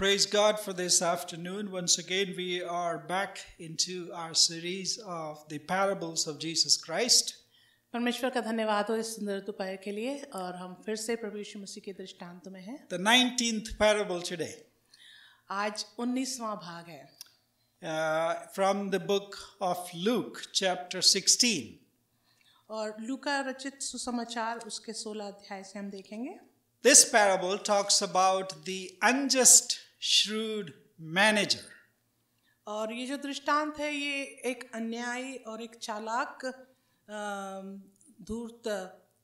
praise God for this afternoon. Once again, we are back into our series of the parables of Jesus Christ. परमेश्वर का धन्यवाद हो इस सुंदर दोपहर के लिए और हम फिर से प्रभु यीशु मसीह के दृष्टांत में हैं। The 19th parable today. आज 19वां भाग है। Uh, from the book of Luke chapter 16. और लूका रचित सुसमाचार उसके 16 अध्याय से हम देखेंगे। This parable talks about the unjust shrewd manager. और ये जो दृष्टांत है ये एक अन्यायी और एक चालाक धूर्त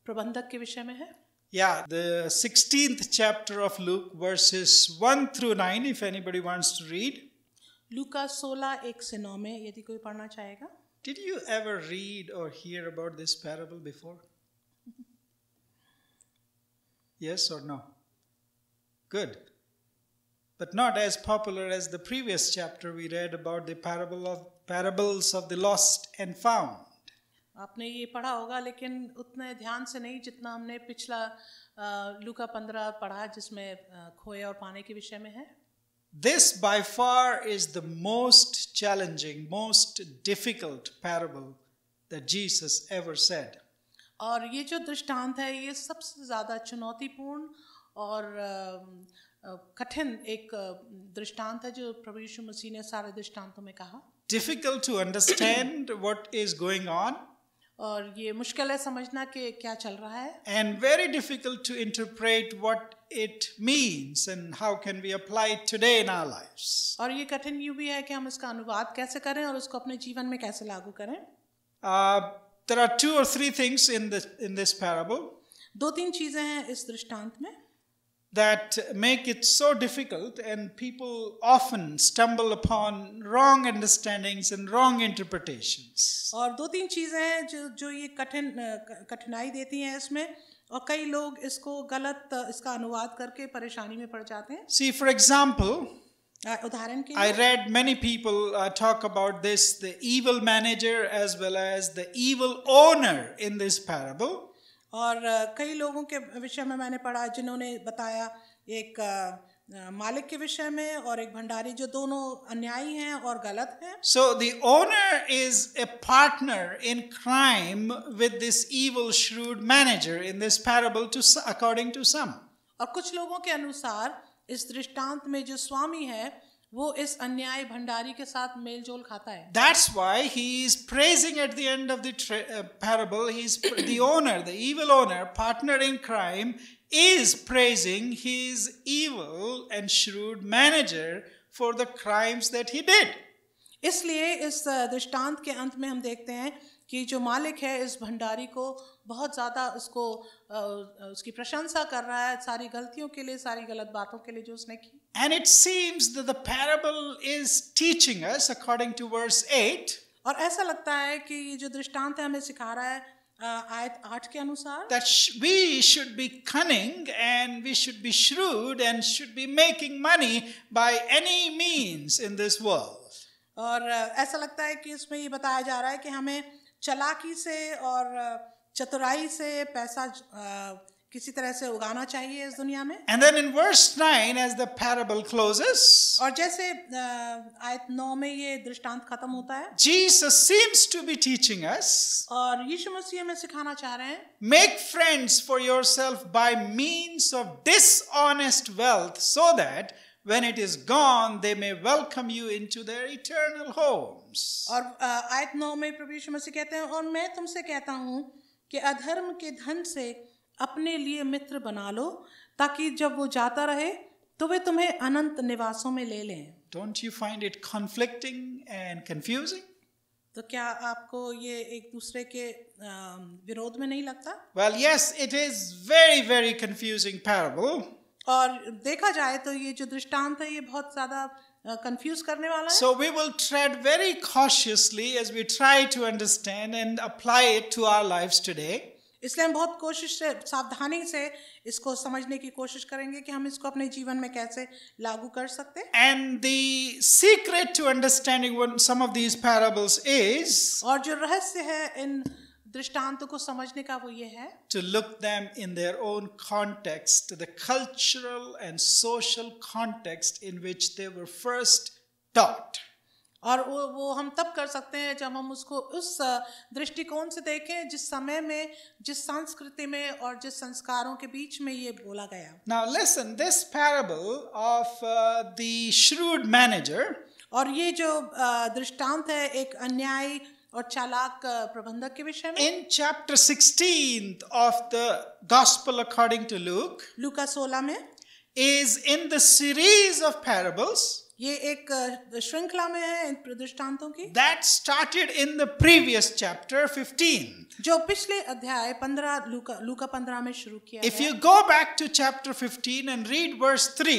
प्रबंधक के विषय में है या the sixteenth chapter of Luke verses one through nine if anybody wants to read Luka सोलह एक से नौ में यदि कोई पढ़ना चाहेगा did you ever read or hear about this parable before yes or no good but not as popular as the previous chapter we read about the parable of parables of the lost and found. आपने ये पढ़ा होगा लेकिन उतने ध्यान से नहीं जितना हमने पिछला लूका 15 पढ़ा जिसमें खोए और पाने के विषय में है This by far is the most challenging, most difficult parable that Jesus ever said. और ये जो दृष्टांत है ये सबसे ज़्यादा चुनौतीपूर्ण और कठिन एक दृष्टांत है जो प्रभु यीशु मसीह ने सारे दृष्टांतों में कहा difficult to understand what is going on और ये मुश्किल है समझना कि क्या चल रहा है and very difficult to interpret what it means and how can we apply it today in our lives और ये कठिन यू भी है कि हम इसका अनुवाद कैसे करें और उसको अपने जीवन में कैसे लागू करें there are two or three things in this in this parable दो तीन चीजें हैं इस दृष्टांत में that make it so difficult, and people often stumble upon wrong understandings and wrong interpretations. और दो तीन चीजें हैं जो जो ये कठिन कठिनाई देती हैं इसमें और कई लोग इसको गलत इसका अनुवाद करके परेशानी में पड़ जाते हैं See, for example, I read many people uh, talk about this, the evil manager as well as the evil owner in this parable. और कई लोगों के विषय में मैंने पढ़ा जिन्होंने बताया एक मालिक के विषय में और एक भंडारी जो दोनों अन्यायी हैं और गलत हैं so the owner is a partner in crime with this evil shrewd manager in this parable too according to some और कुछ लोगों के अनुसार इस दृष्टांत में जो स्वामी है वो इस अन्याय भंडारी के साथ मेलजोल खाता है that's why he is praising at the end of the parable he is the owner the evil owner partner in crime is praising his evil and shrewd manager for the crimes that he did. इसलिए इस uh, दृष्टांत के अंत में हम देखते हैं कि जो मालिक है इस भंडारी को बहुत ज़्यादा उसको uh, उसकी प्रशंसा कर रहा है सारी गलतियों के लिए सारी गलत बातों के लिए जो उसने की And it seems that the parable is teaching us, according to verse 8. और ऐसा लगता है कि जो दृष्टांत है हमें सिखा रहा है आयत आठ के अनुसार that we should be cunning and we should be shrewd and should be making money by any means in this world. और ऐसा लगता है कि इसमें ये बताया जा रहा है कि हमें चलाकी से और चतुराई से पैसा किसी तरह से उगाना चाहिए इस दुनिया में and then in verse 9 as the parable closes और जैसे आयत 9 में ये दृष्टांत खत्म होता है Jesus seems to be teaching us और यीशु मसीह हमें सिखाना चाह रहे हैं make friends for yourself by means of dishonest wealth so that when it is gone they may welcome you into their eternal homes और आयत 9 में प्रभु यीशु मसीह कहते हैं और मैं तुमसे कहता हूं कि अधर्म के धन से अपने लिए मित्र बना लो ताकि जब वो जाता रहे तो वे तुम्हें अनंत निवासों में ले लें don't you find it conflicting and confusing तो क्या आपको ये एक दूसरे के विरोध में नहीं लगता well yes it is very very confusing parable और देखा जाए तो ये जो दृष्टांत है ये बहुत ज्यादा कंफ्यूज करने वाला है so we will tread very cautiously as we try to understand and apply it to our lives today इसलिए हम बहुत कोशिश से सावधानी से इसको समझने की कोशिश करेंगे कि हम इसको अपने जीवन में कैसे लागू कर सकते हैं and the secret to understanding some of these parables is और जो रहस्य है इन दृष्टांतों को समझने का वो ये है to look them in their own context the cultural and social context in which they were first taught और वो वो हम तब कर सकते हैं जब हम उसको उस दृष्टिकोण से देखें जिस समय में जिस संस्कृति में और जिस संस्कारों के बीच में ये बोला गया now listen this parable of the shrewd manager और ये जो दृष्टांत है एक अन्यायी और चालाक प्रबंधक के विषय में in chapter 16 of the gospel according to Luke लूका 16 में is in the series of parables ये एक श्रृंखला में है इन दृष्टांतों की that started in the previous chapter 15 जो पिछले अध्याय 15 लूका लूका 15 में शुरू किया if you go back to chapter 15 and read verse 3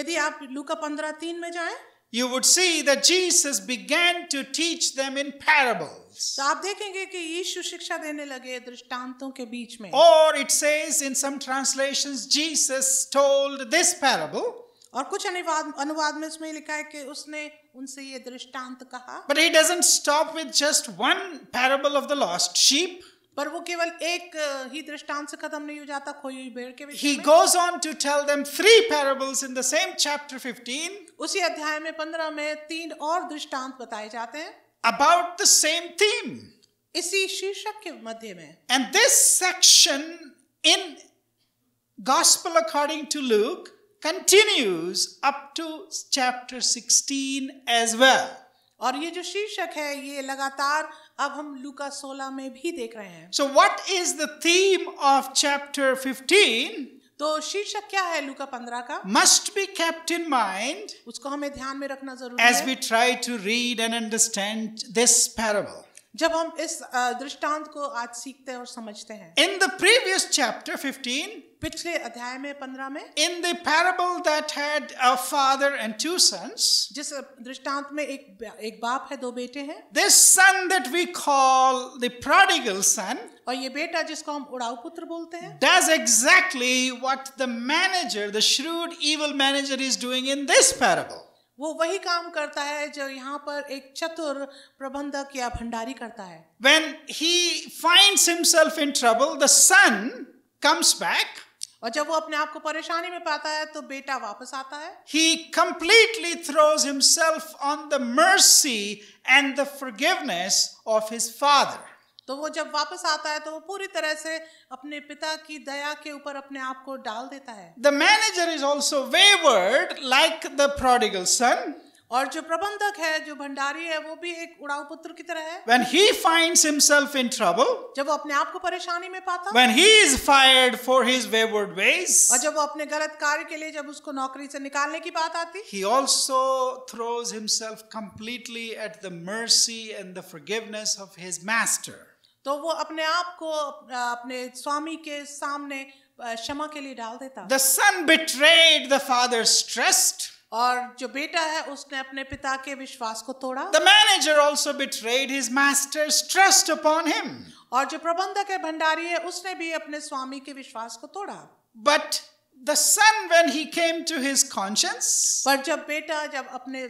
यदि आप लूका 15 3 में जाएं you would see that Jesus began to teach them in parables. तो आप देखेंगे कि यीशु शिक्षा देने लगे दृष्टांतों के बीच में. और it says in some translations Jesus told this parable और कुछ अनुवाद अनुवाद में इसमें लिखा है कि उसने उनसे ये दृष्टांत कहा but he doesn't stop with just one parable of the lost sheep पर वो केवल एक ही दृष्टांत से खत्म नहीं हो जाता खोई हुई भेड़ के विषय में he goes on to tell them three parables in the same chapter 15 उसी अध्याय में 15 में तीन और दृष्टांत बताए जाते हैं अबाउट द सेम थीम इसी शीर्षक के मध्य में and this section in gospel according to Luke continues up to chapter 16 as well. और ये जो शीर्षक है ये लगातार अब हम लूका 16 में भी देख रहे हैं So what is the theme of chapter 15? तो शीर्षक क्या है लूका 15 का Must be kept in mind उसको हमें ध्यान में रखना जरूरी as है we try to read and understand this parable. जब हम इस दृष्टांत को आज सीखते हैं और समझते हैं In the previous chapter 15 पिछले अध्याय में पंद्रह में इन दैरबल पैराबल दैट हैड जिस दृष्टांत में एक एक बाप है दो बेटे हैं this son that we call the prodigal son और ये बेटा जिसको हम उड़ाऊ पुत्र बोलते हैं does exactly what the manager the shrewd evil manager is doing in this parable वो वही काम करता है जो यहाँ पर एक चतुर प्रबंधक या भंडारी करता है when he finds himself in trouble the son comes back और जब वो अपने आप को परेशानी में पाता है तो बेटा वापस आता है he completely throws himself on the mercy and the forgiveness of his father तो वो जब वापस आता है तो वो पूरी तरह से अपने पिता की दया के ऊपर अपने आप को डाल देता है the manager is also wayward like the prodigal son और जो प्रबंधक है जो भंडारी है वो भी एक उड़ाऊ पुत्र की तरह है when he finds himself in trouble जब वो अपने आप को परेशानी में पाता when he is fired for his wayward ways और जब वो अपने गलत कार्य के लिए जब उसको नौकरी से निकालने की बात आती he also throws himself completely at the mercy and the forgiveness of his master तो वो अपने आप को अपने स्वामी के सामने क्षमा के लिए डाल देता the son betrayed the father stressed और जो बेटा है उसने अपने पिता के विश्वास को तोड़ा the manager also betrayed his master trust upon him और जो प्रबंधक है भंडारी है उसने भी अपने स्वामी के विश्वास को तोड़ा but the son when he came to his conscience जब बेटा जब अपने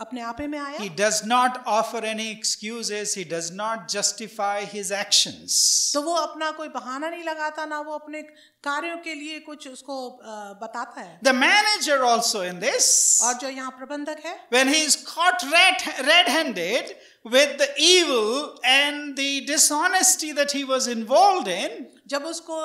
अपने आपे में आया he does not offer any excuses he does not justify his actions तो वो अपना कोई बहाना नहीं लगाता ना वो अपने कार्यों के लिए कुछ उसको बताता है the manager also in this और जो यहाँ प्रबंधक है when he is caught red red handed with the evil and the dishonesty that he was involved in जब उसको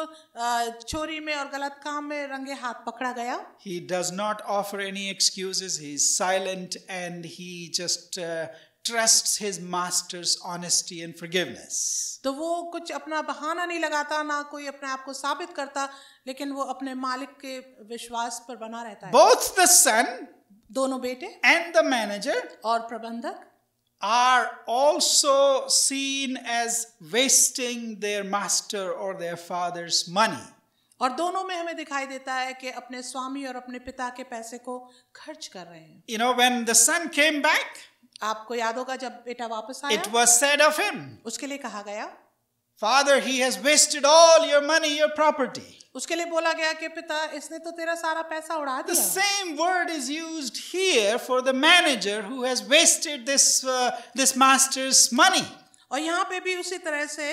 चोरी में और गलत काम में रंगे हाथ पकड़ा गया he does not offer any excuses he is silent and he just uh, trusts his master's honesty and forgiveness तो वो कुछ अपना बहाना नहीं लगाता ना कोई अपने आप को साबित करता लेकिन वो अपने मालिक के विश्वास पर बना रहता है both the son दोनों बेटे and the manager और प्रबंधक are also seen as wasting their master or their father's money. और दोनों में हमें दिखाई देता है कि अपने स्वामी और अपने पिता के पैसे को खर्च कर रहे हैं you know when the son came back आपको याद होगा जब बेटा वापस आया it was said of him उसके लिए कहा गया Father, he has wasted all your money, your property. उसके लिए बोला गया कि पिता इसने तो तेरा सारा पैसा उड़ा दिया। The same word is used here for the manager who has wasted this uh, this master's money. और यहाँ पे भी उसी तरह से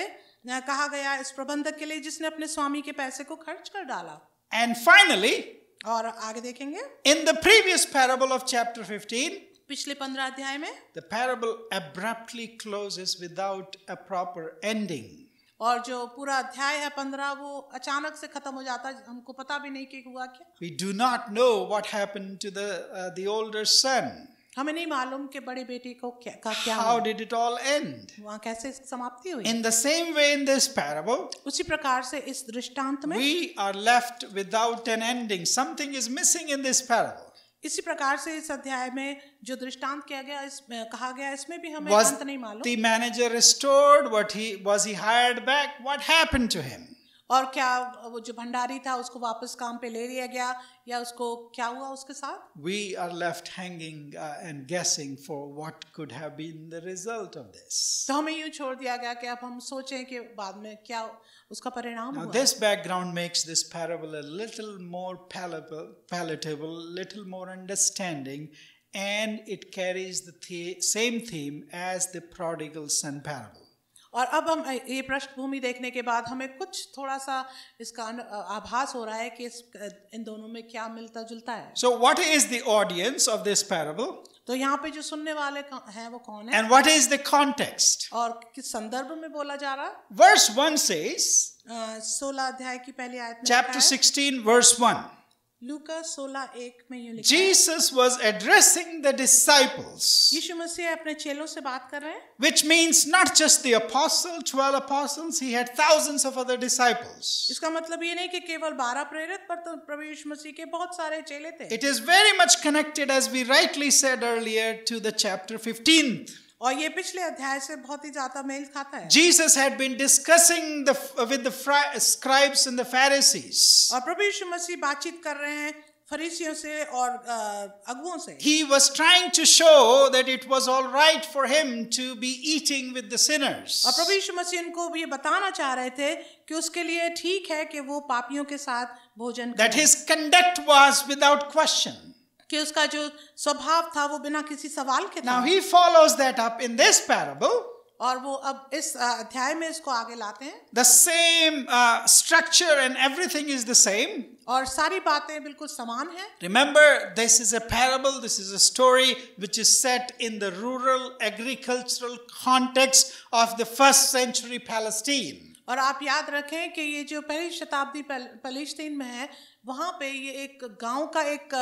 कहा गया इस प्रबंधक के लिए जिसने अपने स्वामी के पैसे को खर्च कर डाला। And finally, और आगे देखेंगे। In the previous parable of chapter 15, पिछले पंद्रह अध्याय में, the parable abruptly closes without a proper ending. और जो पूरा अध्याय है पंद्रह वो अचानक से खत्म हो जाता है हमको पता भी नहीं कि हुआ क्या we do not know what happened to the older son हमें नहीं मालूम कि बड़े बेटे को क्या का क्या how did it all end वहां कैसे समाप्ति हुई in the same way in this parable उसी प्रकार से इस दृष्टांत में we are left without an ending something is missing in this parable इसी प्रकार से इस अध्याय में जो दृष्टांत किया गया इस कहा गया इसमें भी हमें अंत नहीं मालूम the manager restored what he was hired back happened to him और क्या वो जो भंडारी था उसको वापस काम पे ले लिया गया या उसको क्या हुआ उसके साथ we are left hanging and guessing for what could have been the result of this तो हमें यूं छोड़ दिया गया कि अब हम सोचें कि बाद में क्या उसका परिणाम Now, हुआ this background makes this parable a little more palatable little more understanding and it carries the, the same theme as the prodigal son parable और अब हम ये पृष्ठभूमि देखने के बाद हमें कुछ थोड़ा सा इसका आभास हो रहा है कि इस इन दोनों में क्या मिलता जुलता है so what is the audience of this parable तो यहाँ पे जो सुनने वाले हैं वो कौन है and what is the context और किस संदर्भ में बोला जा रहा वर्स वन से सोलह अध्याय की पहली आयत chapter sixteen verse one Jesus was addressing the disciples. अपने चेलों से बात कर रहे Which means not just the apostle, 12 apostles, he had thousands of other disciples. मतलब ये नहीं कि केवल प्रेरित पर तो मसीह के बहुत सारे चेले थे. It is very much connected as we rightly said earlier to the chapter 15. और ये पिछले अध्याय से बहुत ही ज्यादा मेल खाता है Jesus had been discussing the with the scribes and the Pharisees और प्रभु यीशु मसीह बातचीत कर रहे हैं फरीसियों से और अगुओं से he was trying to show that it was all right for him to be eating with the sinners और प्रभु यीशु मसीह इनको ये बताना चाह रहे थे कि उसके लिए ठीक है कि वो पापियों के साथ भोजन that his conduct was without question कि उसका जो स्वभाव था वो बिना किसी सवाल के था Now he follows that up in this parable. और वो अब इस अध्याय में इसको आगे लाते हैं the same structure and everything is the same और सारी बातें बिल्कुल समान है remember this is a parable this is a story which is set in the rural agricultural context of the first century Palestine और आप याद रखें कि ये जो पहली शताब्दी पैलेस्टीन में है वहां पे ये एक गांव का एक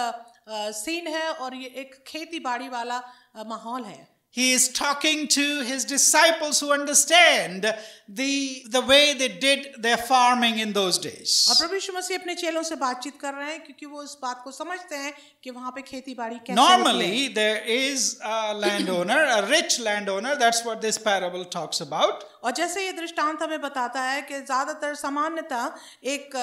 सीन है और ये एक खेती बाड़ी वाला माहौल है He is talking to his disciples who understand the, the way they did their farming in those days. और प्रभु यीशु मसीह अपने चेलों से बातचीत कर रहे हैं क्योंकि वो इस बात को समझते हैं कि वहाँ पे खेतीबाड़ी कैसे Normally there is a landowner, a rich landowner. That's what this parable talks about. और जैसे ये दृष्टांत हमें बताता है कि ज्यादातर सामान्यतः एक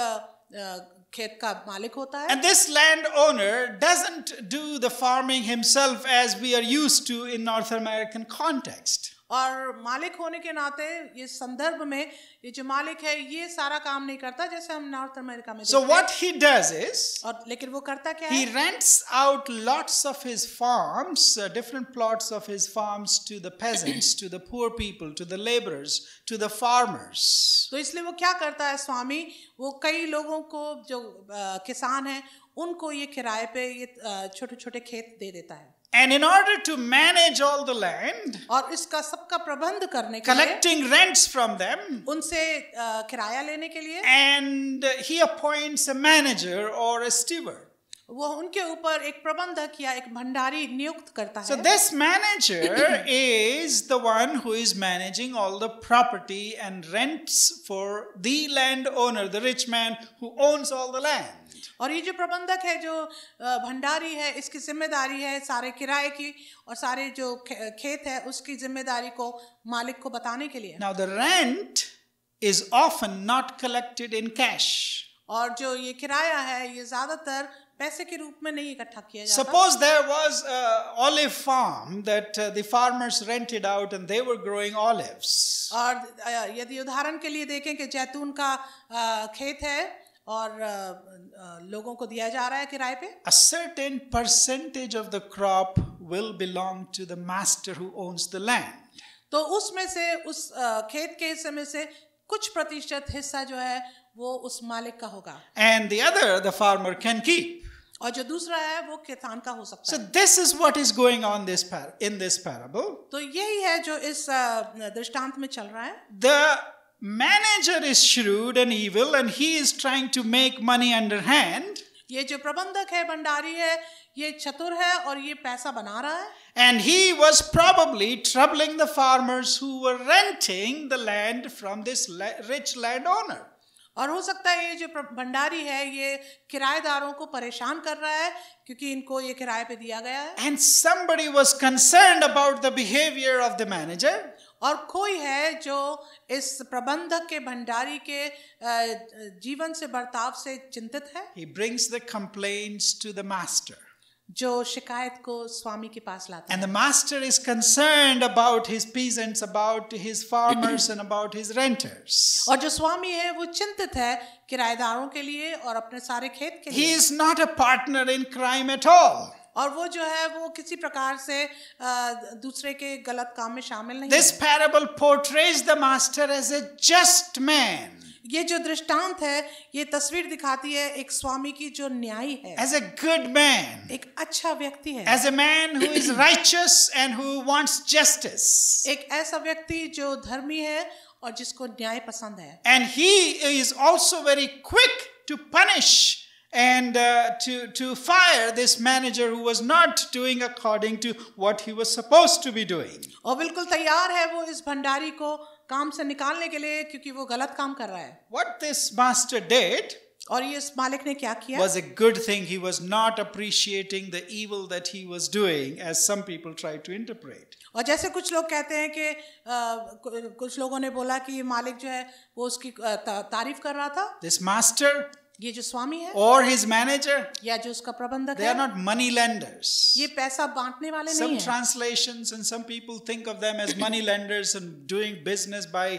and this landowner doesn't do the farming himself as we are used to in north american context और मालिक होने के नाते ये संदर्भ में ये जो मालिक है ये सारा काम नहीं करता जैसे हम नॉर्थ अमेरिका में so what he does is और लेकिन वो करता क्या he rents out lots of his farms different plots of his farms to the peasants to the poor people to the labourers to the farmers तो इसलिए वो क्या करता है स्वामी वो कई लोगों को जो किसान हैं उनको ये किराए पे ये छोटे छोटे खेत दे देता है And in order to manage all the land, और इसका collecting rents from them, उनसे uh, लेने के लिए, and he appoints a manager or a steward. वो उनके ऊपर एक प्रबंधक या एक भंडारी नियुक्त करता है। So this manager is the one who is managing all the property and rents for the landowner, the rich man who owns all the land. और ये जो प्रबंधक है जो भंडारी है इसकी जिम्मेदारी है सारे किराए की और सारे जो खेत है उसकी जिम्मेदारी को मालिक को बताने के लिए now the rent is often not collected in cash और जो ये किराया है ये ज्यादातर पैसे के रूप में नहीं इकट्ठा किया जाता suppose there was olive farm that the farmers rented out and they were growing olives और यदि उदाहरण के लिए देखें कि जैतून का खेत है और लोगों को दिया जा रहा है किराए पे a certain percentage of the crop will belong to the master who owns the land तो उसमें से उस खेत के हिस्से में से कुछ प्रतिशत हिस्सा जो है वो उस मालिक का होगा and the other the farmer can keep और जो दूसरा है वो किसान का हो सकता है this is what is going on this in this parable तो यही है जो इस दृष्टांत में चल रहा है the manager is shrewd and evil and he is trying to make money underhand ये जो प्रबंधक है भंडारी है ये चतुर है और ये पैसा बना रहा है and he was probably troubling the farmers who were renting the land from this rich landowner और हो सकता है ये जो भंडारी है ये किराएदारों को परेशान कर रहा है क्योंकि इनको ये किराए पे दिया गया है and somebody was concerned about the behavior of the manager और कोई है जो इस प्रबंधक के भंडारी के जीवन से बर्ताव से चिंतित है He brings the complaints to the master. जो शिकायत को स्वामी के पास लाता And the master is concerned about his peasants, about his farmers and about his renters. और जो स्वामी है वो चिंतित है किराएदारों के लिए और अपने सारे खेत के लिए. He is not a partner in crime at all. और वो जो है वो किसी प्रकार से दूसरे के गलत काम में शामिल नहीं this parable portrays the master as a just man ये जो दृष्टांत है ये तस्वीर दिखाती है एक स्वामी की जो न्याय है एज ए गुड मैन एक अच्छा व्यक्ति है as a man who is righteous and who wants justice एक ऐसा व्यक्ति जो धर्मी है और जिसको न्याय पसंद है and he is also very quick to punish and uh, to, to fire this manager who was not doing according to what he was supposed to be doing. और बिल्कुल तैयार है वो इस भंडारी को काम से निकालने के लिए क्योंकि वो गलत काम कर रहा है. What this master did और ये इस मालिक ने क्या किया was a good thing he was not appreciating the evil that he was doing as some people try to interpret और जैसे कुछ लोग कहते हैं कि कुछ लोगों ने बोला कि ये मालिक जो है वो उसकी तारीफ कर रहा था this master ये जो स्वामी है और हिज मैनेजर या जो उसका प्रबंधक दे नॉट मनी लेंडर्स ये पैसा बांटने वाले नहीं है some translations and some people think of them as money lenders and doing business by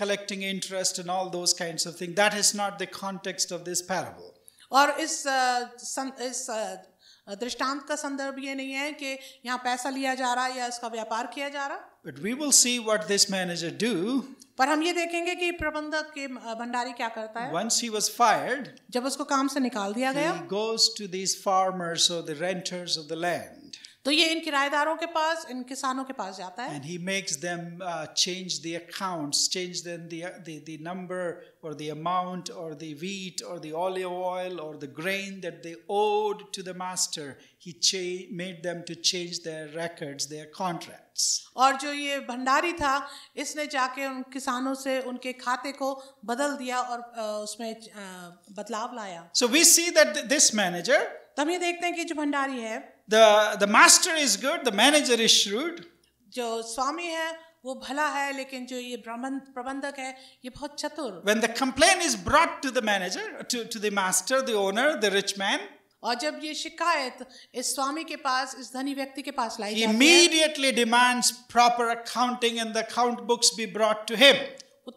collecting interest and all those kinds of thing that is not the context of this parable और इस uh, सं, इस uh, दृष्टांत का संदर्भ ये नहीं है कि यहाँ पैसा लिया जा रहा है या इसका व्यापार किया जा रहा But we will see what this manager do. पर हम ये देखेंगे कि प्रबंधक के भंडारी क्या करता है Once he was fired, जब उसको काम से निकाल दिया गया, he goes to these farmers or the renters of the land. तो ये इन किराएदारों के पास इन किसानों के पास जाता है and he makes them change the accounts change them the the the number और द अमाउंट और द वीट और द ओलिव ऑयल और the grain that they owed to the master he made them to change their records their contracts और जो ये भंडारी था इसने जाके उन किसानों से उनके खाते को बदल दिया और उसमें बदलाव लाया so we see that this manager तो ये देखते हैं कि जो भंडारी है the the master is good the manager is shrewd jo swami hai wo bhala hai lekin jo ye brahman prabandhak hai ye bahut chatur when the complaint is brought to the manager to to the master the owner the rich man और जब ये शिकायत इस स्वामी के पास इस धनी व्यक्ति के पास लाई जाती है immediately demands proper accounting and the account books be brought to him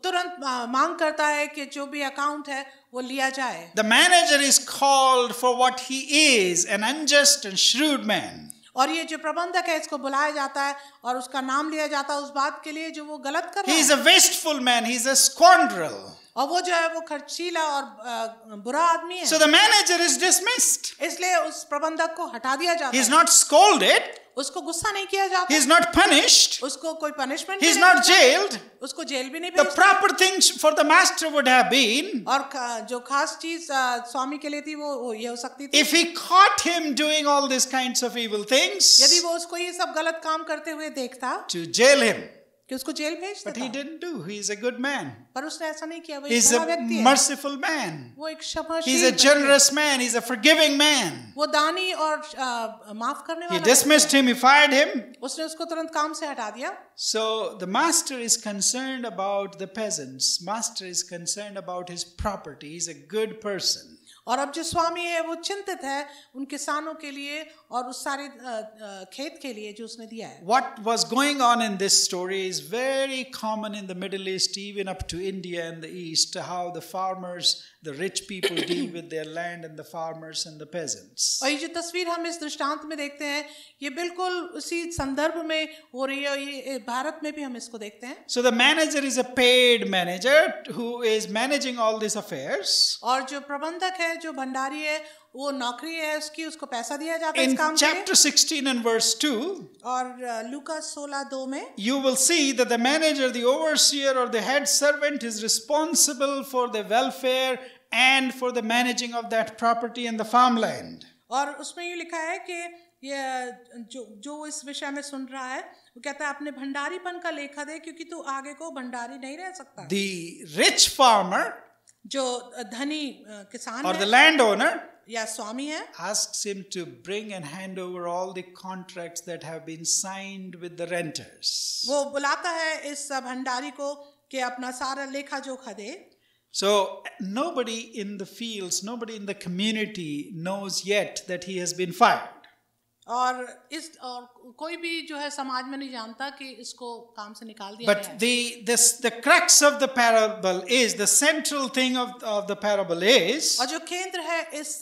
तुरंत मांग करता है कि जो भी अकाउंट है वो लिया जाए the manager is called for what he is an unjust and shrewd man और ये जो प्रबंधक है इसको बुलाया जाता है और उसका नाम लिया जाता है उस बात के लिए जो वो गलत कर रहा है। He is a wasteful man. He is a scoundrel. और वो जो है वो खर्चीला और बुरा आदमी है। So the manager is dismissed. इसलिए उस प्रबंधक को हटा दिया जाता है। He is not scolded. उसको गुस्सा नहीं किया जाता इज नॉट पनिश्ड उसको कोई पनिशमेंट इज नॉट जेल्ड उसको जेल भी नहीं proper things for the master would have जो खास चीज स्वामी के लिए थी वो ये हो सकती थी if he caught him doing all this kinds of evil things यदि वो उसको ये सब गलत काम करते हुए देखता टू जेल हिम कि उसको जेल भेज But he didn't do. He is a good man. पर उसने ऐसा नहीं किया वो He is एक a व्यक्ति है merciful man. वो एक He क्षमाशील is a generous man. He is a forgiving man. वो दानी और माफ करने He वाला dismissed him. He fired him. व्यक्ति उसने उसको तुरंत काम से हटा दिया So the master is concerned about the peasants. Master is concerned about his property. He's a good person. और अब जो स्वामी है वो चिंतित है उन किसानों के लिए और उस सारे खेत के लिए जो उसने दिया है what was going on in this story is very common in the Middle East even up to India and the East how the farmers the rich people deal with their land and the farmers and the peasants और ये जो तस्वीर हम इस दृष्टांत में देखते हैं ये बिल्कुल उसी संदर्भ में हो रही है और ये भारत में भी हम इसको देखते हैं so the manager is a paid manager who is managing all this affairs और जो प्रबंधक है जो भंडारी है वो नौकरी है उसकी उसको पैसा दिया जाता है इस काम चैप्टर 16 एंड वर्स 2 और लुका 16 2 में you will see that the manager the overseer और the head servant is responsible for the welfare and for the managing of that property and the farm land और उसमें ये लिखा है कि ये जो जो इस विषय में सुन रहा है वो कहता है अपने भंडारीपन का लेखा दे क्योंकि तू आगे को भंडारी नहीं रह सकता द रिच फार्मर जो धनी किसान और द लैंड ओनर या स्वामी है asks him to bring and hand over all the contracts that have been signed with the renters वो बुलाता है इस भंडारी को कि अपना सारा लेखा जोखा दे So nobody in the fields, nobody in the community knows yet that he has been fired. और इस और कोई भी जो है समाज में नहीं जानता कि इसको काम से निकाल दिया but the, the, the crux of the parable is the central thing of, of the parable is और जो केंद्र है इस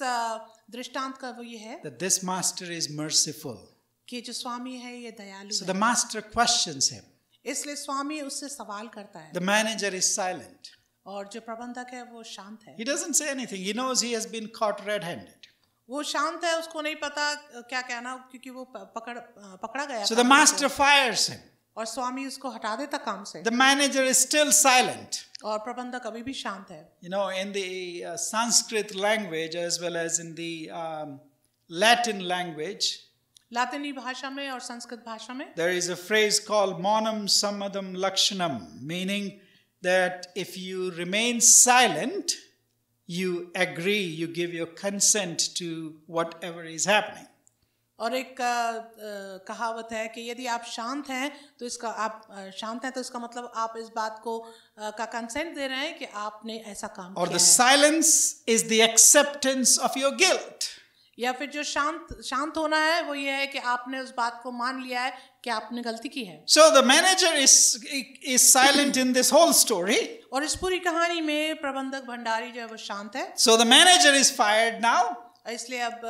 दृष्टांत का वो ये है that this master is merciful कि जो स्वामी है ये दयालु so है. the master questions him इसलिए स्वामी उससे सवाल करता है the manager is silent और जो प्रबंधक है वो शांत है he doesn't say anything he knows he has been caught red handed वो शांत है उसको नहीं पता क्या कहना क्योंकि वो पकड़ पकड़ा गया so the master fires him और स्वामी उसको हटा देता काम से the manager is still silent और प्रबंधक अभी भी शांत है you know in the Sanskrit language as well as in the Latin language लातिनी भाषा में और संस्कृत भाषा में there is a phrase called मौनम समदम लक्षणम meaning that if you remain silent you agree, you give your consent to whatever is happening. और एक कहावत है कि यदि आप शांत हैं तो इसका आप शांत हैं तो इसका मतलब आप इस बात को का कंसेंट दे रहे हैं कि आपने ऐसा काम और the silence is the acceptance of your guilt या फिर जो शांत शांत होना है वो ये है कि आपने उस बात को मान लिया है कि आपने गलती की है so the manager is silent in this whole story और इस पूरी कहानी में प्रबंधक भंडारी जो है वो शांत है so the manager is fired now इसलिए अब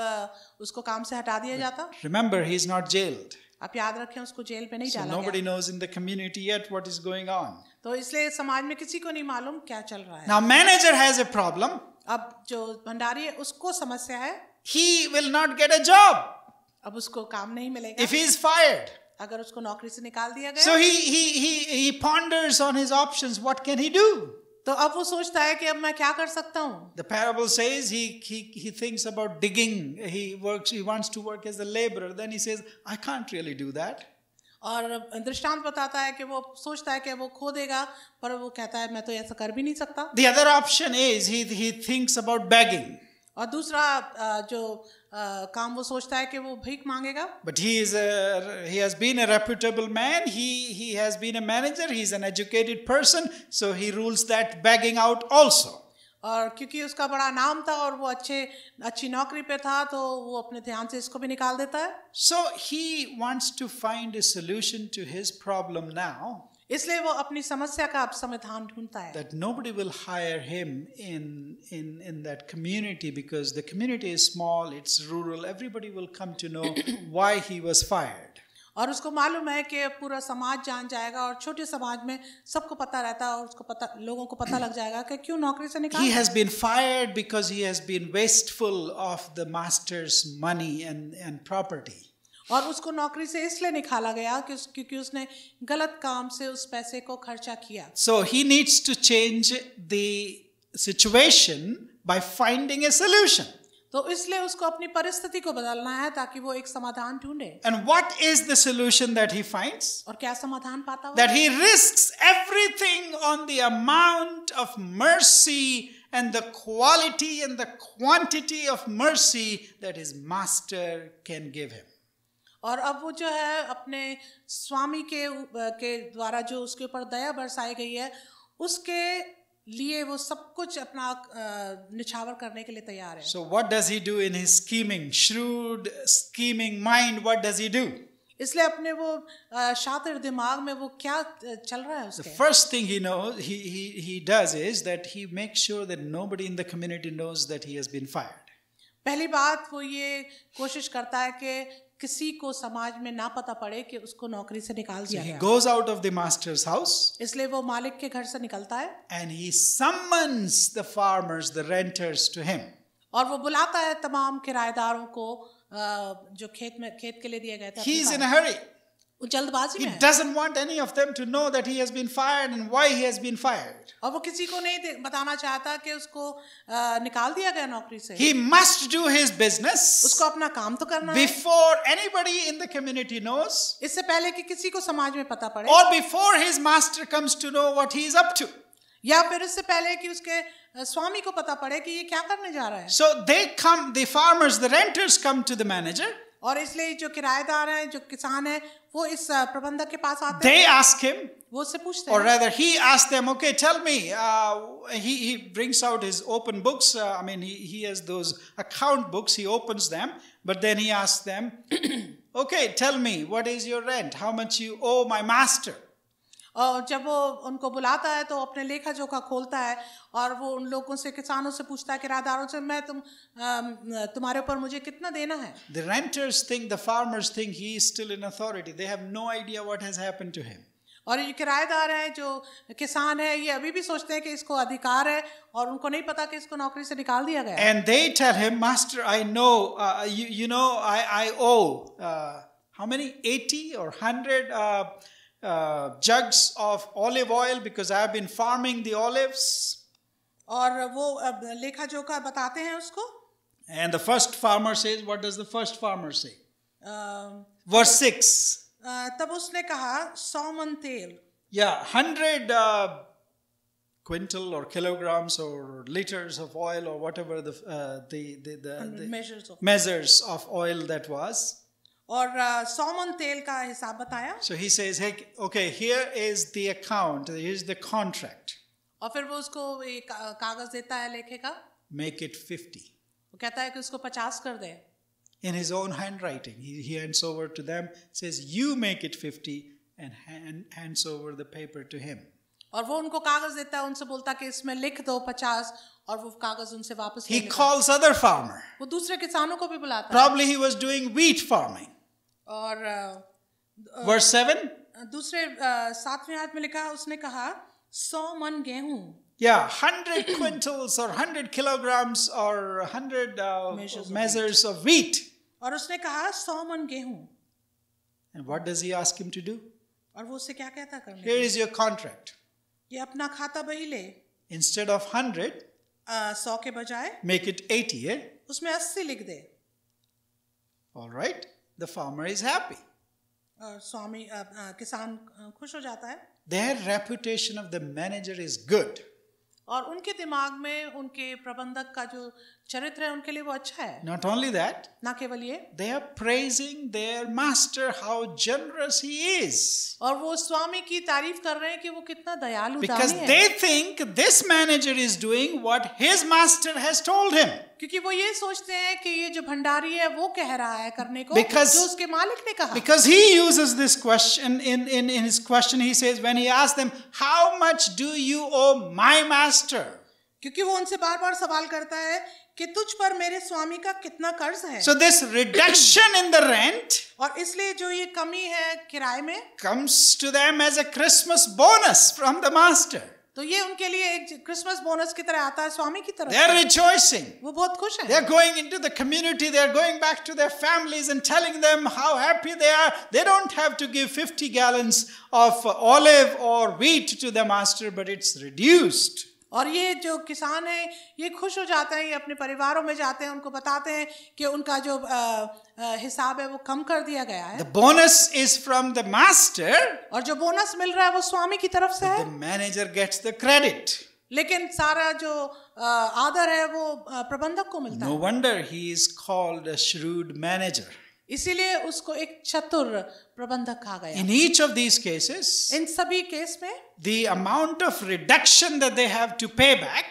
उसको काम से हटा दिया जाता remember he is not jailed आप याद रखें उसको जेल में नहीं डाला nobody knows in the community at what is going on तो इसलिए समाज में किसी को नहीं मालूम क्या चल रहा है now manager has a problem अब जो भंडारी है उसको समस्या है he will not get a job. अब उसको काम नहीं मिलेगा. If he is fired. अगर उसको नौकरी से निकाल दिया गया. So he he he he ponders on his options. What can he do? तो अब वो सोचता है कि अब मैं क्या कर सकता हूँ The parable says he he he thinks about digging. He works. He wants to work as a laborer. Then he says, I can't really do that. और दृष्टांत बताता है कि वो सोचता है कि वो खो देगा पर वो कहता है मैं तो ऐसा कर भी नहीं सकता The other option is he he thinks about और दूसरा जो काम वो सोचता है कि वो भीख मांगेगा but he is he has been a reputable man he he has been a manager he is an educated person so he rules that begging out also और क्योंकि उसका बड़ा नाम था और वो अच्छे अच्छी नौकरी पे था तो वो अपने ध्यान से इसको भी निकाल देता है so he wants to find a solution to his problem now इसलिए वो अपनी समस्या का अब समाधान ढूंढता है that nobody will hire him in in in that community because the community is small it's rural everybody will come to know why he was fired और उसको मालूम है कि पूरा समाज जान जाएगा और छोटे समाज में सबको पता रहता है और उसको पता लोगों को पता लग जाएगा कि क्यों नौकरी से निकाला He has been fired because he has been wasteful of the master's money and and property. और उसको नौकरी से इसलिए निकाला गया कि उस क्योंकि उसने गलत काम से उस पैसे को खर्चा किया so he needs to change the situation by finding a solution तो इसलिए उसको अपनी परिस्थिति को बदलना है ताकि वो एक समाधान ढूंढे and what is the solution that he finds और क्या समाधान पाता है that he risks everything on the amount of mercy and the quality and the quantity of mercy that his master can give him और अब वो जो है अपने स्वामी के के द्वारा जो उसके ऊपर दया बरसाई गई है उसके लिए वो सब कुछ अपना निछावर करने के लिए तैयार है so what does he do in his scheming shrewd scheming mind what does he do इसलिए अपने वो शातिर दिमाग में वो क्या चल रहा है उसके first thing he no he he does is that he make sure that nobody in the community knows that he has been fired पहली बात वो ये कोशिश करता है कि किसी को समाज में ना पता पड़े कि उसको नौकरी से निकाल दिया गया goes out of the master's house इसलिए वो मालिक के घर से निकलता है and he summons the farmers the renters to him और वो बुलाता है तमाम किराएदारों को जो खेत में खेत के लिए दिए गए थे ही इज इन हरी वो जल्दबाजी में doesn't want any of them to know that he has been fired and why he has been fired और वो किसी को नहीं बताना चाहता कि उसको निकाल दिया गया नौकरी से he must do his business उसको अपना काम तो करना before है anybody in the community knows इससे पहले कि किसी को समाज में पता पड़े or before his master comes to know what he is up to या फिर इससे पहले कि उसके स्वामी को पता पड़े कि ये क्या करने जा रहा है so they come the farmers the renters come to the manager और इसलिए जो किराएदार हैं जो किसान हैं वो इस प्रबंधक के पास आते they हैं ask him वो उससे पूछते or rather he asks them okay tell me uh, he he brings out his open books uh, i mean he he has those account books he opens them but then he asks them okay tell me what is your rent how much you owe my master और जब वो उनको बुलाता है तो अपने लेखा जोखा खोलता है और वो उन लोगों से किसानों से पूछता है किरादारों से मैं तुम तुम्हारे ऊपर मुझे कितना देना है the renters think the farmers think he is still in authority they have no idea what has happened to him और ये किराएदार हैं जो किसान है ये अभी भी सोचते हैं कि इसको अधिकार है और उनको नहीं पता कि इसको नौकरी से निकाल दिया गया and they tell him master I know you know I I owe how many 80 और 100 uh, uh Uh, jugs of olive oil because I have been farming the olives. और And the first farmer says, what does the first farmer say? Uh, Verse 6. Uh, तब उसने कहा सौ Yeah, 100 uh, quintal or kilograms or liters of oil or whatever the, measures of oil that was. और सॉमन तेल का हिसाब बताया so he says है okay here is the account here is the contract और फिर वो उसको एक कागज देता है लेखे का मेक इट 50 वो कहता है कि उसको 50 कर दे in his own handwriting he, he hands over to them says you make it 50 and hand, hands over the paper to him और वो उनको कागज देता है उनसे बोलता कि इसमें लिख दो 50 और वो कागज उनसे वापस he calls other farmer वो दूसरे किसानों को भी बुलाता probably he was doing wheat farming और वर्स सेवन दूसरे सातवें हाथ में लिखा उसने कहा सौ मन गेहूं या हंड्रेड क्विंटल्स और हंड्रेड किलोग्राम्स और हंड्रेड मेजर्स ऑफ वीट और उसने कहा सौ मन गेहूं and what does he ask him to do और वो उससे क्या कहता करने इज योर कॉन्ट्रैक्ट ये अपना खाता बही ले इंस्टेड ऑफ हंड्रेड सौ के बजाय मेक इट एटी है उसमें अस्सी लिख दे alright right. the farmer is happy. स्वामी किसान खुश हो जाता है. Their reputation of the manager is good. और उनके दिमाग में उनके प्रबंधक का जो चरित्र है उनके लिए वो अच्छा है नॉट ओनली दैट ना केवल ये they are praising their master how generous he is और वो स्वामी की तारीफ कर रहे हैं कि वो कितना दयालु है because they think this manager is doing what his master has told him क्योंकि वो ये सोचते हैं कि ये जो भंडारी है वो कह रहा है करने को because, जो उसके मालिक ने कहा because he uses this question in in in his question he says when he ask them how much do you owe my master क्योंकि वो उनसे बार बार सवाल करता है कि तुझ पर मेरे स्वामी का कितना कर्ज है so this reduction in the rent और इसलिए जो ये कमी है किराए में comes to them as a Christmas bonus from the master तो ये उनके लिए एक क्रिसमस बोनस की तरह आता है स्वामी की तरह दे वो बहुत खुश है to their master but it's reduced और ये जो किसान हैं ये खुश हो जाते हैं ये अपने परिवारों में जाते हैं उनको बताते हैं कि उनका जो हिसाब है वो कम कर दिया गया है bonus is from the master और जो बोनस मिल रहा है वो स्वामी की तरफ से है मैनेजर गेट्स द क्रेडिट लेकिन सारा जो आदर है वो प्रबंधक को मिलता no है no wonder he is called a shrewd manager इसीलिए उसको एक चतुर प्रबंधक कहा गया in each of these cases इन सभी केस में the amount of reduction that they have to pay back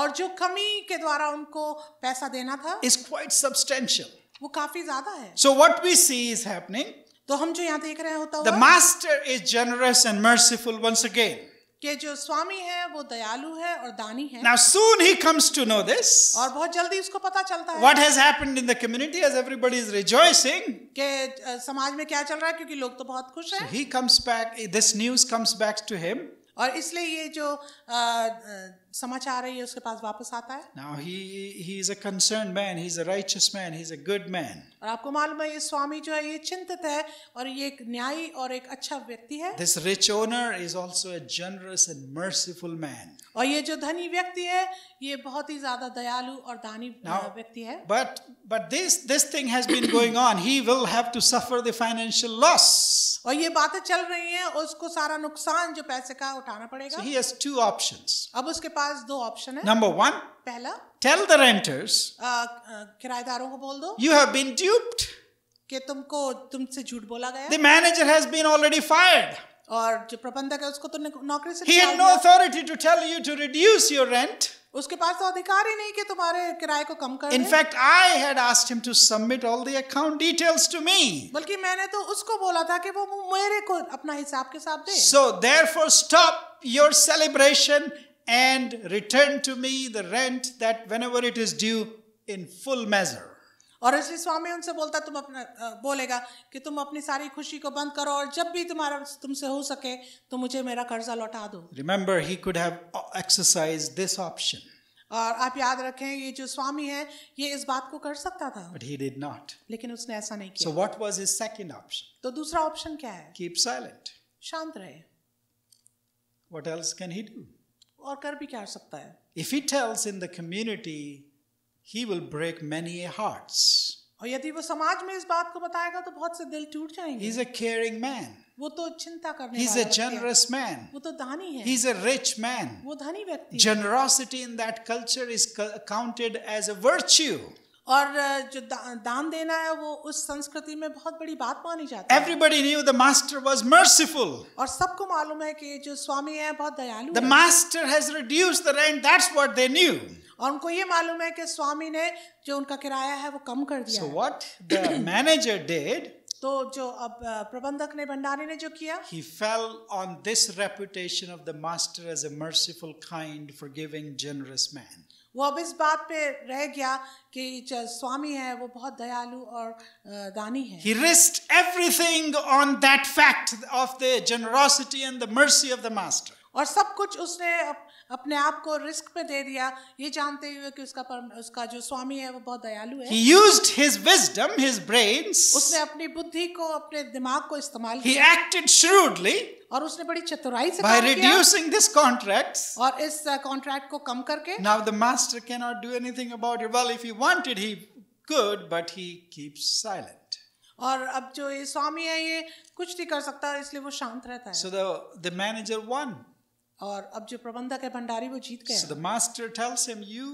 और जो कमी के द्वारा उनको पैसा देना था इज क्वाइट सब्सटेंशियल वो काफी ज्यादा है so what we see is happening तो हम जो यहां देख रहे होता the master is generous and merciful once again कि जो स्वामी है वो दयालु है और दानी है now soon he comes to know this और बहुत जल्दी उसको पता चलता है what has happened in the community as everybody is rejoicing कि समाज में क्या चल रहा है क्योंकि लोग तो बहुत खुश हैं so he comes back this news comes back to him और इसलिए ये जो uh, uh, समाचार है ये उसके पास वापस आता है now he he is a concern man he is a righteous man he is a good man और आपको मालूम है ये स्वामी जो है ये चिंतित है और ये एक न्यायी और एक अच्छा व्यक्ति है this rich owner is also a generous and merciful man और ये जो धनी व्यक्ति है ये बहुत ही ज्यादा दयालु और दानी व्यक्ति है but but this this thing has been going on he will have to suffer the financial loss और ये बातें चल रही हैं उसको सारा नुकसान जो पैसे का उठाना पड़ेगा अब उसके पास पास दो ऑप्शन है नंबर वन पहला टेल द रेंटर्स किराएदारों को बोल दो यू हैव बीन ड्यूप्ड कि तुमको तुमसे झूठ बोला गया the manager has been already fired और जो प्रबंधक है उसको तो नौकरी से he had no authority to tell you to reduce your rent उसके पास तो अधिकार ही नहीं कि तुम्हारे किराए को कम कर in fact I had asked him to submit all the account details to me बल्कि मैंने तो उसको बोला था कि वो मेरे को अपना हिसाब के साथ दे so therefore stop your celebration and return to me the rent that whenever it is due in full measure. और इसलिए स्वामी उनसे बोलता तुम अपना बोलेगा कि तुम अपनी सारी खुशी को बंद करो और जब भी तुम्हारा तुमसे हो सके तो मुझे मेरा कर्जा लौटा दो remember he could have exercise this option और आप याद रखें ये जो स्वामी है ये इस बात को कर सकता था बट ही डिड नॉट लेकिन उसने ऐसा नहीं किया so what was his second option तो दूसरा ऑप्शन क्या है कीप साइलेंट शांत रहे what else can he do और कर भी क्या सकता है if he tells in the community he will break many hearts और यदि वो समाज में इस बात को बताएगा तो बहुत से दिल टूट जाएंगे इज अ केयरिंग मैन वो तो चिंता करने He's a generous man. वो तो दानी है. He's a rich man. वो धनी व्यक्ति. Generosity in that culture is counted as a virtue. और जो दान देना है वो उस संस्कृति में बहुत बड़ी बात मानी जाती है everybody knew the master was merciful और सबको मालूम है कि जो स्वामी है बहुत दयालु the master has reduce the rent that's what they knew और उनको ये मालूम है कि स्वामी ने जो उनका किराया है वो कम कर दिया so what the manager did तो जो अब प्रबंधक ने भंडारी ने जो किया he fell on this reputation of the master as a merciful kind forgiving generous man वो अब इस बात पे रह गया कि स्वामी है वो बहुत दयालु और दानी है he risked everything on that fact of the generosity and the mercy of the master और सब कुछ उसने अपने आप को रिस्क पे दे दिया ये जानते हुए कि उसका पर, उसका जो स्वामी है वो बहुत दयालु है he used his wisdom his brains उसने अपनी बुद्धि को अपने दिमाग को इस्तेमाल किया he acted shrewdly और उसने बड़ी चतुराई से by reducing this contract और इस कॉन्ट्रैक्ट को कम करके now the master cannot do anything about it well if he wanted he could but he keeps silent और अब जो ये स्वामी है ये कुछ नहीं कर सकता इसलिए वो शांत रहता है सो द मैनेजर वन और अब जो प्रबंधक है भंडारी वो जीत so the master tells him you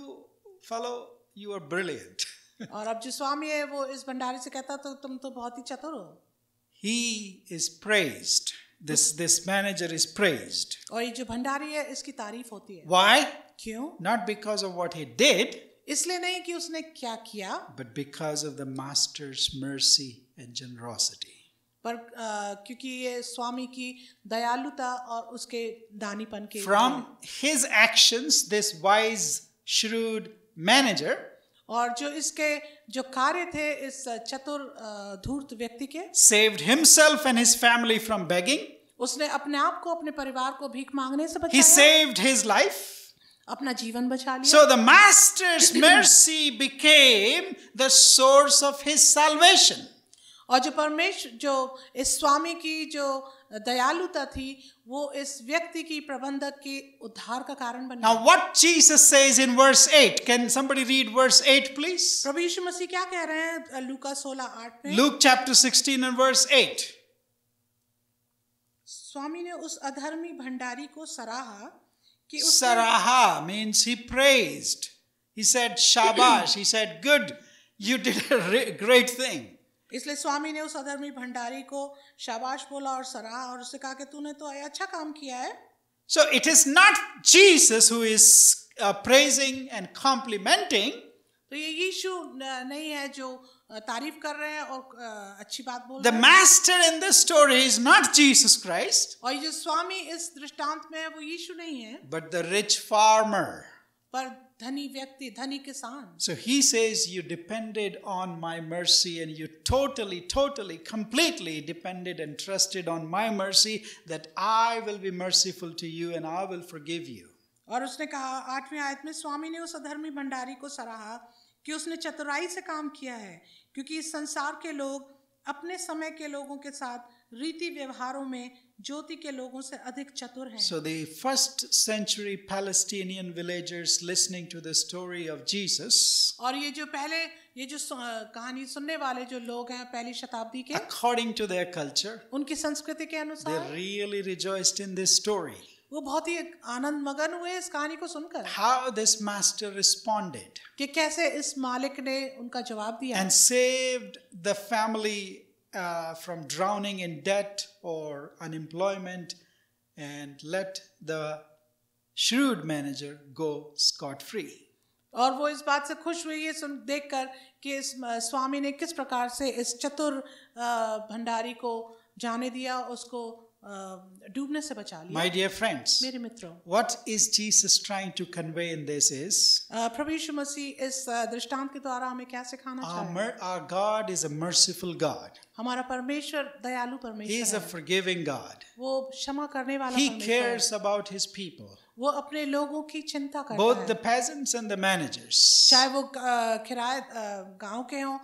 fellow you are brilliant और अब जो स्वामी है वो इस भंडारी से कहता तो तुम तो बहुत ही चतुर हो he is praised this this manager is praised और ये जो भंडारी है इसकी तारीफ होती है why क्यों not because of what he did इसलिए नहीं कि उसने क्या किया but because of the master's mercy and generosity पर uh, क्योंकि ये स्वामी की दयालुता और उसके दानीपन के from his actions this wise shrewd manager और जो इसके जो कार्य थे इस चतुर धूर्त व्यक्ति के saved himself and his family from begging उसने अपने आप को अपने परिवार को भीख मांगने से बचाया ही सेव्ड हिज लाइफ अपना जीवन बचा लिया so the master's mercy became the source of his salvation और जो परमेश्वर जो इस स्वामी की जो दयालुता थी वो इस व्यक्ति की प्रबंधक के उद्धार का कारण बनी now what Jesus says in verse 8 can someone read verse eight please प्रभु मसीह क्या कह रहे हैं लूका 16 8 में लूक चैप्टर 16 एंड वर्स 8 स्वामी ने उस अधर्मी भंडारी को सराहा कि उस सराहा means he praised he said शाबाश he said good you did great thing इसलिए स्वामी ने उस अधर्मी भंडारी को शाबाश बोला और सराहा और उससे कहा कि तूने तो अच्छा काम किया है so it is not Jesus who is praising and complimenting तो ये यीशु नहीं है जो तारीफ कर रहे हैं और अच्छी बात बोल रहे हैं the master in this story is not Jesus Christ और ये स्वामी इस दृष्टांत में है वो यीशु नहीं है बट द रिच फार्मर पर धनी व्यक्ति धनी किसान so he says you depended on my mercy and you totally totally completely depended and trusted on my mercy that I will be merciful to you and I will forgive you और उसने कहा आठवीं आयत में स्वामी ने उस अधर्मी भंडारी को सराहा कि उसने चतुराई से काम किया है क्योंकि इस संसार के लोग अपने समय के लोगों के साथ रीति व्यवहारों में ज्योति के लोगों से अधिक चतुर हैं so the first century Palestinian villagers listening to the story of Jesus और ये जो पहले ये जो कहानी सुनने वाले जो लोग हैं पहली शताब्दी के अकॉर्डिंग टू देयर कल्चर उनकी संस्कृति के अनुसार they really rejoiced in this story वो बहुत ही आनंद मगन हुए इस कहानी को सुनकर हाउ दिस मास्टर रिस्पोंडेड कि कैसे इस मालिक ने उनका जवाब दिया and saved the family from drowning in debt or unemployment and let the shrewd manager go scot free. और वो इस बात से खुश हुई ये सुन देख कर कि इस स्वामी ने किस प्रकार से इस चतुर भंडारी को जाने दिया उसको डूबने से बचा लिया माय डियर फ्रेंड्स मेरे मित्रों what is Jesus trying to convey in this is प्रभु यीशु मसीह इस दृष्टांत के द्वारा हमें क्या सिखाना चाह रहे हैं our God is a merciful God हमारा परमेश्वर दयालु परमेश्वर he is a forgiving God वो क्षमा करने वाला he cares about his people वो अपने लोगों की चिंता करता Both है both the peasants and the managers चाहे वो किराए गांव के हों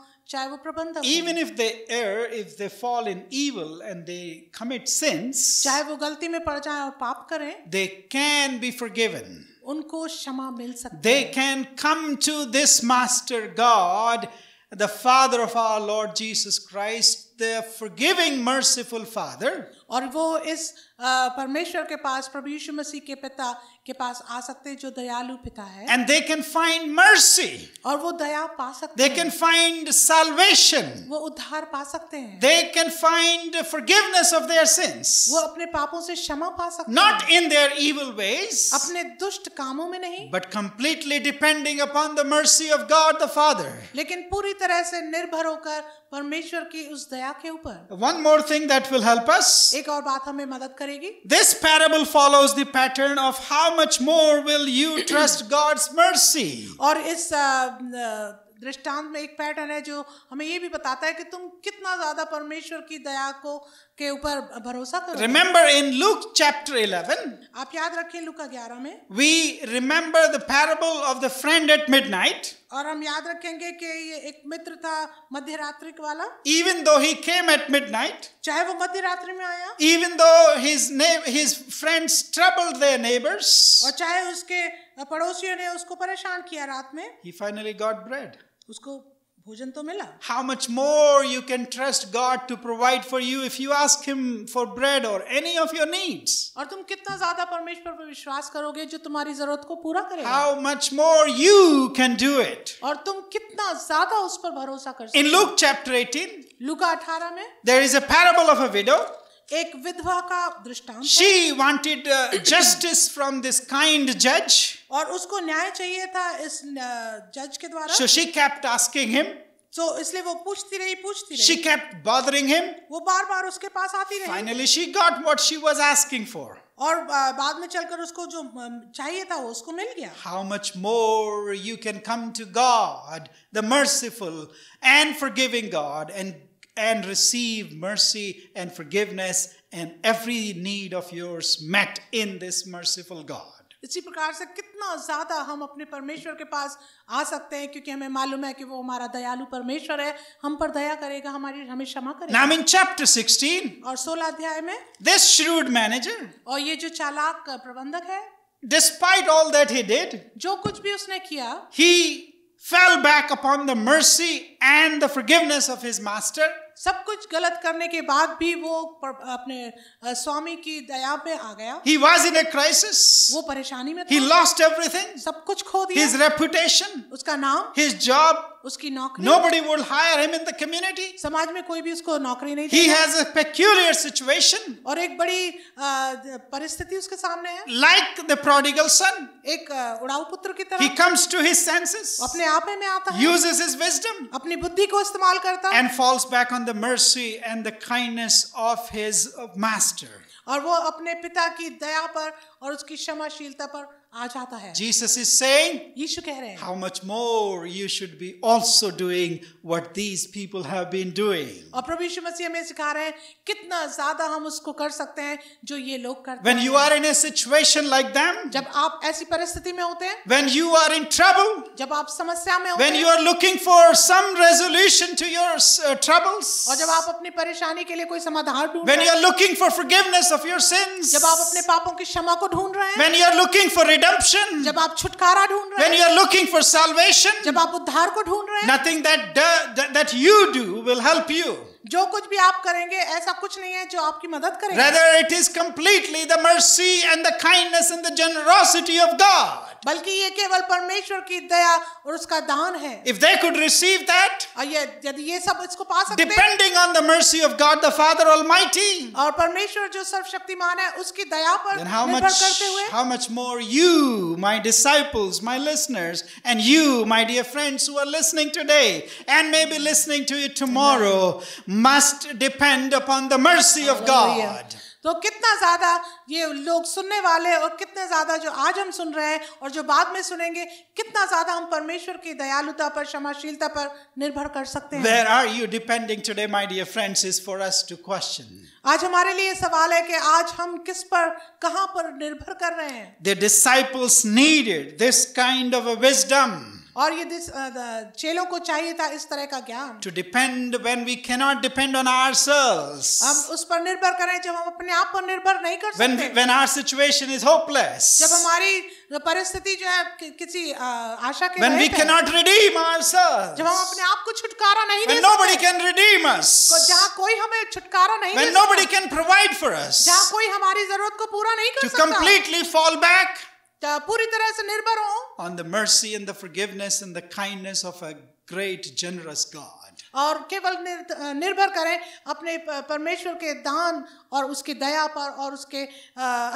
even if they err if they fall in evil and they commit sins चाहे वो गलती में पड़ जाएं और पाप करें they can be forgiven उनको क्षमा मिल सकती they can come to this master god the father of our lord jesus christ the forgiving merciful father और वो इस परमेश्वर के पास प्रभु यीशु मसीह के पिता के पास आ सकते हैं जो दयालु पिता है and they can find mercy और वो दया पा सकते दे कैन फाइंड सल्वेशन वो उद्धार पा सकते हैं they can find forgiveness of their sins वो अपने पापों से क्षमा पा सकते not in their evil ways अपने दुष्ट कामों में नहीं but completely depending upon the mercy of God the father लेकिन पूरी तरह से निर्भर होकर परमेश्वर की उस दया के ऊपर one more thing that will help us एक और बात हमें मदद करेगी this parable follows the pattern of how much more will you trust God's mercy और इस दृष्टांत में एक पैटर्न है जो हमें ये भी बताता है कि तुम कितना ज्यादा परमेश्वर की दया को के ऊपर भरोसा करो रिमेम्बर इन लुक चैप्टर 11 आप याद रखें लुक 11 में we remember the parable of the friend at midnight और हम याद रखेंगे कि ये एक मित्र था मध्य रात्रि वाला even though he came at midnight चाहे वो मध्य रात्रि में आया even though his name his friends troubled their neighbours और चाहे उसके पड़ोसियों ने उसको परेशान किया रात में ही फाइनली गॉट ब्रेड उसको भोजन तो मिला how much more you can trust God to provide for you if you ask him for bread और एनी ऑफ योर नीड्स और तुम कितना ज्यादा परमेश्वर पर विश्वास करोगे जो तुम्हारी जरूरत को पूरा करेगा how much more you can do it और तुम कितना ज्यादा उस पर भरोसा कर सकते इन लुक चैप्टर 18 लुका 18 में there is a parable of a widow एक विधवा का दृष्टांत she wanted justice from this kind जज और उसको न्याय चाहिए था इस जज के द्वारा so she kept asking him so so, इसलिए वो पूछती रही पूछती रही she kept bothering him वो बार-बार उसके पास आती रही finally she got what she was asking for और बाद में चलकर उसको जो चाहिए था वो उसको मिल गया how much more you can come to god the merciful and forgiving god and and receive mercy and forgiveness and every need of yours met in this merciful God. इसी प्रकार से कितना ज्यादा हम अपने परमेश्वर के पास आ सकते हैं क्योंकि हमें मालूम है कि वो हमारा दयालु परमेश्वर है हम पर दया करेगा हमारी हमें क्षमा करेगा नाउ इन चैप्टर 16 और 16 अध्याय में दिस श्रूड मैनेजर और ये जो चालाक प्रबंधक है despite all that he did जो कुछ भी उसने किया he fell back upon the mercy and the forgiveness of his master सब कुछ गलत करने के बाद भी वो अपने स्वामी की दया पे आ गया he was in a crisis वो परेशानी में he lost everything सब कुछ खो दिया his reputation उसका नाम his job उसकी नौकरी nobody would hire him in the community समाज में कोई भी उसको नौकरी नहीं he has a peculiar situation और एक बड़ी परिस्थिति उसके सामने है like the prodigal son एक उड़ाऊ पुत्र की तरह he comes to his senses अपने आप में आता है uses his wisdom अपनी बुद्धि को इस्तेमाल करता है and falls back on the mercy and the kindness of his master और वो अपने पिता की दया पर और उसकी क्षमाशीलता पर आ जाता है जीसस इज सेइंग यीशु कह रहे हैं how much more you should be also doing what these people have been doing और प्रभु यीशु मसीह हमें सिखा रहे हैं कितना ज्यादा हम उसको कर सकते हैं जो ये लोग करते हैं when you are in a situation like them जब आप ऐसी परिस्थिति में होते हैं when you are in trouble जब आप समस्या में होते हैं when you are looking for some resolution to your troubles और जब आप अपनी परेशानी के लिए कोई समाधान ढूंढ रहे हैं when you are looking for forgiveness of your sins जब आप अपने पापों की क्षमा को ढूंढ रहे हैं when you are looking for redemption, jab aap chutkara dhoond rahe when you are looking for salvation, jab aap udhar ko dhoond rahe nothing that, that, that you do will help you. जो कुछ भी आप करेंगे ऐसा कुछ नहीं है जो आपकी मदद करेगा. Rather, it is completely the mercy and the kindness and the generosity of God. बल्कि ये केवल परमेश्वर की दया और उसका दान है if they could receive that यदि ये सब इसको पा सकते depending on the mercy of God the Father Almighty और परमेश्वर जो सर्वशक्तिमान है उसकी दया पर निर्भर करते हुए how much more you my disciples my listeners and you my dear friends who are listening today and may be listening to you tomorrow must depend upon the mercy of God तो कितना ज़्यादा ये लोग सुनने वाले और कितने ज़्यादा जो आज हम सुन रहे हैं और जो बाद में सुनेंगे कितना ज़्यादा हम परमेश्वर की दयालुता पर क्षमाशीलता पर निर्भर कर सकते हैं आज हमारे लिए सवाल है कि आज हम किस पर कहां पर निर्भर कर रहे हैं the disciples needed this kind of a wisdom और ये दिस uh, चेलों को चाहिए था इस तरह का ज्ञान to depend when we can not depend on ourselves हम उस पर निर्भर करें जब हम अपने आप पर निर्भर नहीं कर सकते when our situation is hopeless जब हमारी परिस्थिति जो है कि, किसी uh, आशा के when we cannot redeem ourselves जब हम अपने आप को छुटकारा नहीं when they nobody can redeem us को जहाँ कोई हमें छुटकारा नहीं when they nobody can provide for us जहाँ कोई हमारी जरूरत को पूरा नहीं कर सकता to completely fall back पूरी तरह से निर्भर हो on the mercy and the forgiveness and the kindness of a great generous God और केवल निर्भर करें अपने परमेश्वर के दान और उसकी दया पर और उसके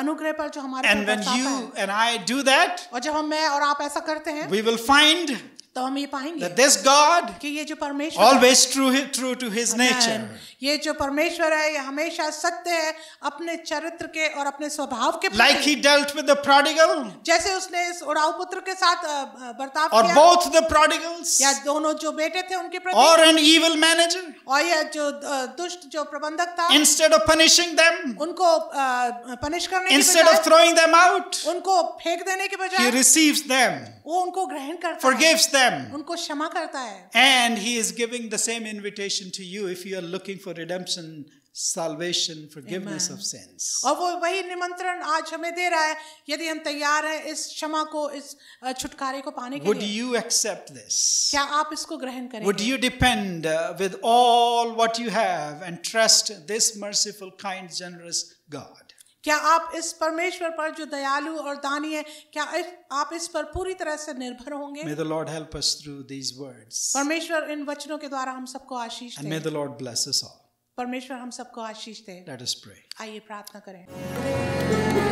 अनुग्रह पर जो हमारे and when you and I do that और जब हम मैं और आप ऐसा करते हैं वी विल फाइंड तो हम ये पाएंगे दिस गॉड कि ये जो परमेश्वर always true true to his nature ये जो परमेश्वर है ये हमेशा सत्य है अपने चरित्र के और अपने स्वभाव के like he dealt with the prodigal जैसे उसने इस उड़ाऊ पुत्र के साथ बर्ताव किया और बोथ द प्रोडिगल्स या दोनों जो बेटे थे उनके प्रति और एन इविल मैनेजर और ये जो दुष्ट जो प्रबंधक था इंस्टेड ऑफ पनिशिंग देम उनको पनिश करने instead of throwing them out उनको फेंक देने के बजाय ही रिसीव्स देम वो उनको ग्रहण करता फॉरगिव्स them. उनको क्षमा करता है. And he is giving the same invitation to you if you are looking for redemption salvation forgiveness Amen. of sins और वो वही निमंत्रण आज हमें दे रहा है यदि हम तैयार हैं इस क्षमा को इस छुटकारे को पाने के लिए। would you accept this क्या आप इसको ग्रहण करेंगे would you depend uh, with all what you have and trust this merciful kind generous God क्या आप इस परमेश्वर पर जो दयालु और दानी है क्या आप इस पर पूरी तरह से निर्भर होंगे may the Lord help us through these words परमेश्वर इन वचनों के द्वारा हम सबको आशीष And may the Lord bless us all परमेश्वर हम सबको आशीष दे लेट अस प्रे आइए प्रार्थना करें